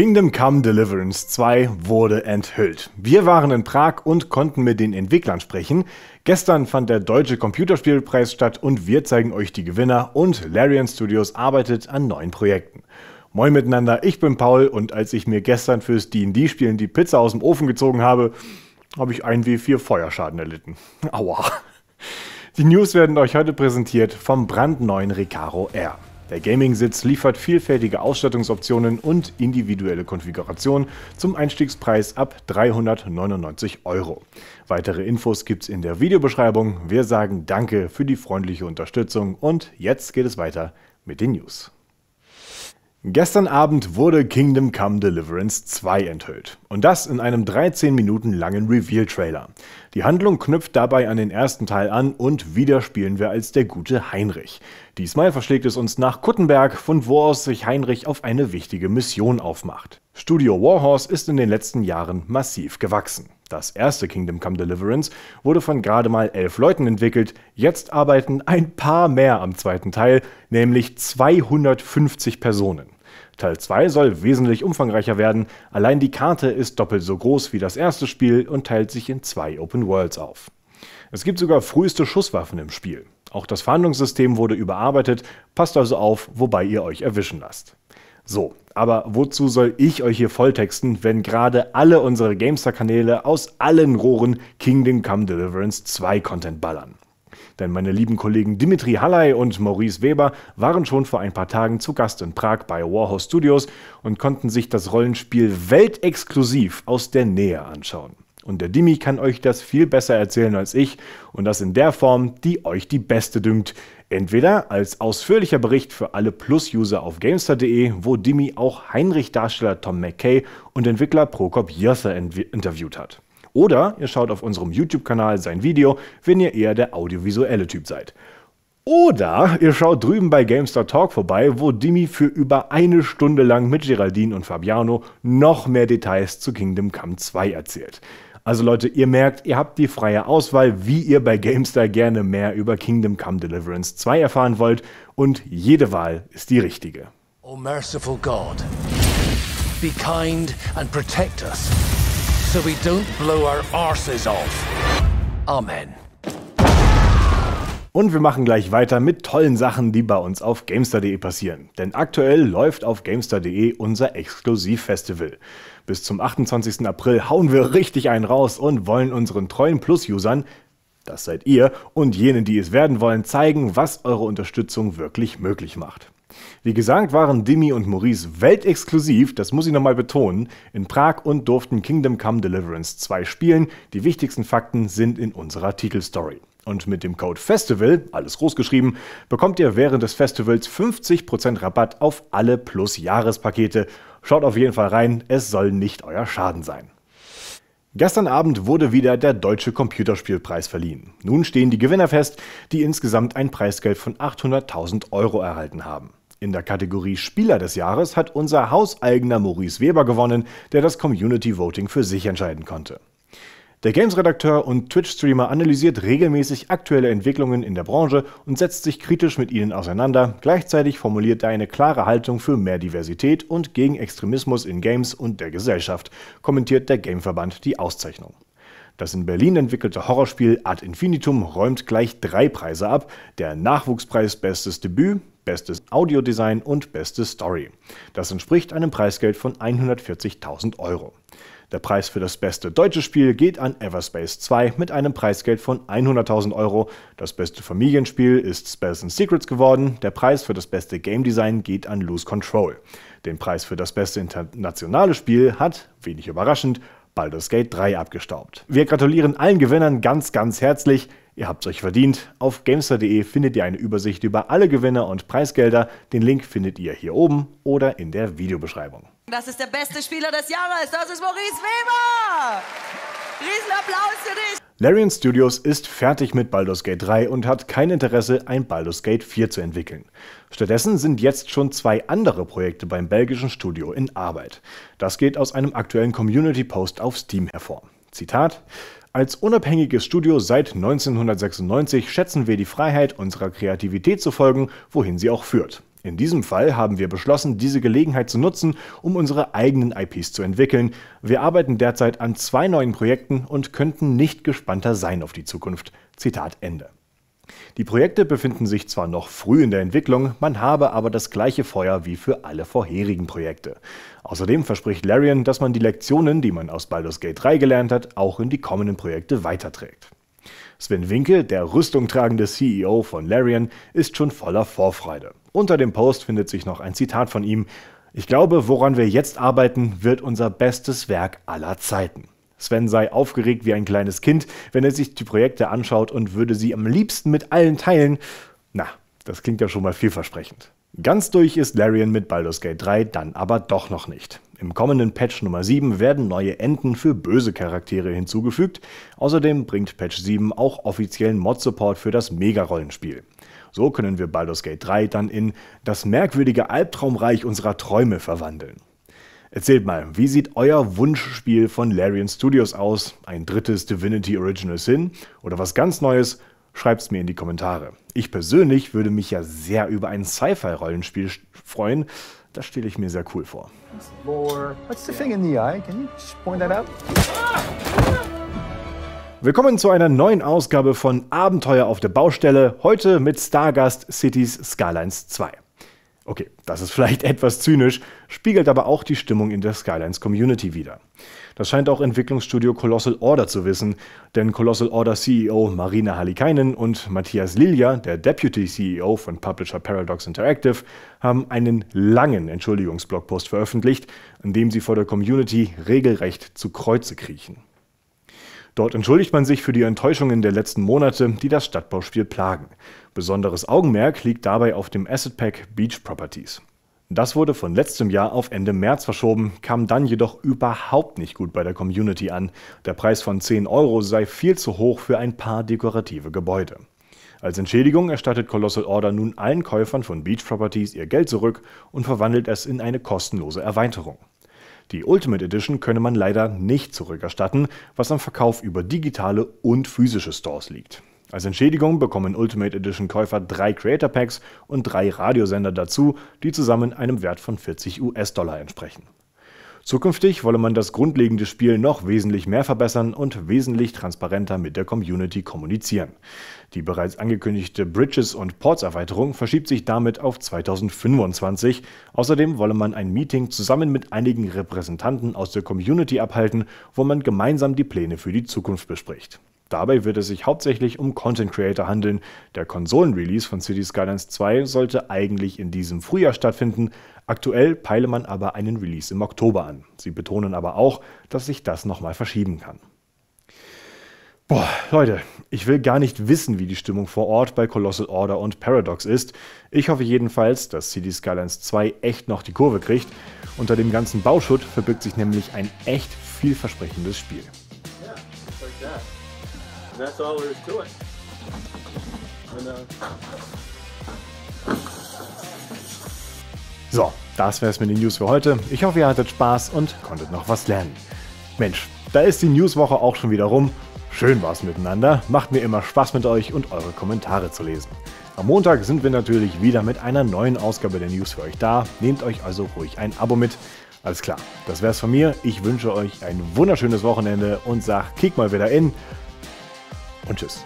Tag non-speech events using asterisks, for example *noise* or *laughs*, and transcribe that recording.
Kingdom Come Deliverance 2 wurde enthüllt. Wir waren in Prag und konnten mit den Entwicklern sprechen. Gestern fand der Deutsche Computerspielpreis statt und wir zeigen euch die Gewinner und Larian Studios arbeitet an neuen Projekten. Moin miteinander, ich bin Paul und als ich mir gestern fürs D&D-Spielen die Pizza aus dem Ofen gezogen habe, habe ich einen W4 Feuerschaden erlitten. *laughs* Aua. Die News werden euch heute präsentiert vom brandneuen Recaro R. Der Gaming-Sitz liefert vielfältige Ausstattungsoptionen und individuelle Konfigurationen zum Einstiegspreis ab 399 Euro. Weitere Infos gibt's in der Videobeschreibung. Wir sagen Danke für die freundliche Unterstützung und jetzt geht es weiter mit den News. Gestern Abend wurde Kingdom Come Deliverance 2 enthüllt. Und das in einem 13 Minuten langen Reveal-Trailer. Die Handlung knüpft dabei an den ersten Teil an und wieder spielen wir als der gute Heinrich. Diesmal verschlägt es uns nach Kuttenberg, von wo aus sich Heinrich auf eine wichtige Mission aufmacht. Studio Warhorse ist in den letzten Jahren massiv gewachsen. Das erste Kingdom Come Deliverance wurde von gerade mal elf Leuten entwickelt, jetzt arbeiten ein paar mehr am zweiten Teil, nämlich 250 Personen. Teil 2 soll wesentlich umfangreicher werden, allein die Karte ist doppelt so groß wie das erste Spiel und teilt sich in zwei Open Worlds auf. Es gibt sogar früheste Schusswaffen im Spiel. Auch das Fahndungssystem wurde überarbeitet, passt also auf, wobei ihr euch erwischen lasst. So, aber wozu soll ich euch hier volltexten, wenn gerade alle unsere Gamestar-Kanäle aus allen Rohren Kingdom Come Deliverance 2 Content ballern? Denn meine lieben Kollegen Dimitri Halley und Maurice Weber waren schon vor ein paar Tagen zu Gast in Prag bei Warhouse Studios und konnten sich das Rollenspiel weltexklusiv aus der Nähe anschauen. Und der Dimi kann euch das viel besser erzählen als ich und das in der Form, die euch die beste dünkt. Entweder als ausführlicher Bericht für alle Plus-User auf Gamestar.de, wo Dimi auch Heinrich-Darsteller Tom McKay und Entwickler Prokop Jörther interviewt hat. Oder ihr schaut auf unserem YouTube-Kanal sein Video, wenn ihr eher der audiovisuelle Typ seid. Oder ihr schaut drüben bei GameStar Talk vorbei, wo Dimi für über eine Stunde lang mit Geraldine und Fabiano noch mehr Details zu Kingdom Come 2 erzählt. Also Leute, ihr merkt, ihr habt die freie Auswahl, wie ihr bei GameStar gerne mehr über Kingdom Come Deliverance 2 erfahren wollt und jede Wahl ist die richtige. Oh merciful God, be kind and protect us so we don't blow our arses off. Amen. Und wir machen gleich weiter mit tollen Sachen, die bei uns auf Gamestar.de passieren. Denn aktuell läuft auf Gamestar.de unser Exklusivfestival. Bis zum 28. April hauen wir richtig einen raus und wollen unseren treuen Plus-Usern, das seid ihr, und jenen, die es werden wollen, zeigen, was eure Unterstützung wirklich möglich macht. Wie gesagt, waren Dimi und Maurice weltexklusiv, das muss ich nochmal betonen, in Prag und durften Kingdom Come Deliverance 2 spielen. Die wichtigsten Fakten sind in unserer Titelstory. Und mit dem Code Festival, alles groß geschrieben, bekommt ihr während des Festivals 50% Rabatt auf alle Plus-Jahrespakete. Schaut auf jeden Fall rein, es soll nicht euer Schaden sein. Gestern Abend wurde wieder der Deutsche Computerspielpreis verliehen. Nun stehen die Gewinner fest, die insgesamt ein Preisgeld von 800.000 Euro erhalten haben. In der Kategorie Spieler des Jahres hat unser hauseigener Maurice Weber gewonnen, der das Community Voting für sich entscheiden konnte. Der Games-Redakteur und Twitch-Streamer analysiert regelmäßig aktuelle Entwicklungen in der Branche und setzt sich kritisch mit ihnen auseinander. Gleichzeitig formuliert er eine klare Haltung für mehr Diversität und gegen Extremismus in Games und der Gesellschaft, kommentiert der Gameverband die Auszeichnung. Das in Berlin entwickelte Horrorspiel Ad Infinitum räumt gleich drei Preise ab: der Nachwuchspreis Bestes Debüt, Bestes Audiodesign und Beste Story. Das entspricht einem Preisgeld von 140.000 Euro. Der Preis für das beste deutsche Spiel geht an Everspace 2 mit einem Preisgeld von 100.000 Euro. Das beste Familienspiel ist Spells and Secrets geworden. Der Preis für das beste Game Design geht an Lose Control. Den Preis für das beste internationale Spiel hat, wenig überraschend, Baldur's Gate 3 abgestaubt. Wir gratulieren allen Gewinnern ganz, ganz herzlich. Ihr habt es euch verdient. Auf gamester.de findet ihr eine Übersicht über alle Gewinner und Preisgelder. Den Link findet ihr hier oben oder in der Videobeschreibung. Das ist der beste Spieler des Jahres. Das ist Maurice Weber. Riesenapplaus für dich. Larian Studios ist fertig mit Baldur's Gate 3 und hat kein Interesse, ein Baldur's Gate 4 zu entwickeln. Stattdessen sind jetzt schon zwei andere Projekte beim belgischen Studio in Arbeit. Das geht aus einem aktuellen Community-Post auf Steam hervor. Zitat als unabhängiges Studio seit 1996 schätzen wir die Freiheit, unserer Kreativität zu folgen, wohin sie auch führt. In diesem Fall haben wir beschlossen, diese Gelegenheit zu nutzen, um unsere eigenen IPs zu entwickeln. Wir arbeiten derzeit an zwei neuen Projekten und könnten nicht gespannter sein auf die Zukunft. Zitat Ende. Die Projekte befinden sich zwar noch früh in der Entwicklung, man habe aber das gleiche Feuer wie für alle vorherigen Projekte. Außerdem verspricht Larian, dass man die Lektionen, die man aus Baldur's Gate 3 gelernt hat, auch in die kommenden Projekte weiterträgt. Sven Winkel, der rüstungtragende CEO von Larian, ist schon voller Vorfreude. Unter dem Post findet sich noch ein Zitat von ihm. Ich glaube, woran wir jetzt arbeiten, wird unser bestes Werk aller Zeiten. Sven sei aufgeregt wie ein kleines Kind, wenn er sich die Projekte anschaut und würde sie am liebsten mit allen teilen. Na, das klingt ja schon mal vielversprechend. Ganz durch ist Larian mit Baldur's Gate 3 dann aber doch noch nicht. Im kommenden Patch Nummer 7 werden neue Enten für böse Charaktere hinzugefügt, außerdem bringt Patch 7 auch offiziellen Mod-Support für das Mega-Rollenspiel. So können wir Baldur's Gate 3 dann in das merkwürdige Albtraumreich unserer Träume verwandeln. Erzählt mal, wie sieht euer Wunschspiel von Larian Studios aus? Ein drittes Divinity Original Sin oder was ganz Neues? Schreibt's mir in die Kommentare. Ich persönlich würde mich ja sehr über ein Sci-Fi-Rollenspiel freuen, das stelle ich mir sehr cool vor. Willkommen zu einer neuen Ausgabe von Abenteuer auf der Baustelle, heute mit Stargast Cities Skylines 2. Okay, das ist vielleicht *laughs* etwas zynisch, spiegelt aber auch die Stimmung in der Skylines Community wider. Das scheint auch Entwicklungsstudio Colossal Order zu wissen, denn Colossal Order CEO Marina Halikainen und Matthias Lilja, der Deputy CEO von Publisher Paradox Interactive, haben einen langen Entschuldigungsblogpost veröffentlicht, in dem sie vor der Community regelrecht zu Kreuze kriechen. Dort entschuldigt man sich für die Enttäuschungen der letzten Monate, die das Stadtbauspiel plagen. Besonderes Augenmerk liegt dabei auf dem Asset Pack Beach Properties. Das wurde von letztem Jahr auf Ende März verschoben, kam dann jedoch überhaupt nicht gut bei der Community an. Der Preis von 10 Euro sei viel zu hoch für ein paar dekorative Gebäude. Als Entschädigung erstattet Colossal Order nun allen Käufern von Beach Properties ihr Geld zurück und verwandelt es in eine kostenlose Erweiterung. Die Ultimate Edition könne man leider nicht zurückerstatten, was am Verkauf über digitale und physische Stores liegt. Als Entschädigung bekommen Ultimate Edition Käufer drei Creator Packs und drei Radiosender dazu, die zusammen einem Wert von 40 US-Dollar entsprechen. Zukünftig wolle man das grundlegende Spiel noch wesentlich mehr verbessern und wesentlich transparenter mit der Community kommunizieren. Die bereits angekündigte Bridges- und Ports-Erweiterung verschiebt sich damit auf 2025. Außerdem wolle man ein Meeting zusammen mit einigen Repräsentanten aus der Community abhalten, wo man gemeinsam die Pläne für die Zukunft bespricht. Dabei wird es sich hauptsächlich um Content Creator handeln. Der Konsolen-Release von City Skylines 2 sollte eigentlich in diesem Frühjahr stattfinden. Aktuell peile man aber einen Release im Oktober an. Sie betonen aber auch, dass sich das nochmal verschieben kann. Boah, Leute, ich will gar nicht wissen, wie die Stimmung vor Ort bei Colossal Order und Paradox ist. Ich hoffe jedenfalls, dass City Skylines 2 echt noch die Kurve kriegt. Unter dem ganzen Bauschutt verbirgt sich nämlich ein echt vielversprechendes Spiel that's all there is to it. And, uh... So, das wär's mit den News für heute. Ich hoffe, ihr hattet Spaß und konntet noch was lernen. Mensch, da ist die Newswoche auch schon wieder rum. Schön war's miteinander, macht mir immer Spaß mit euch und eure Kommentare zu lesen. Am Montag sind wir natürlich wieder mit einer neuen Ausgabe der News für euch da. Nehmt euch also ruhig ein Abo mit. Alles klar, das wär's von mir. Ich wünsche euch ein wunderschönes Wochenende und sag, kick mal wieder in und tschüss.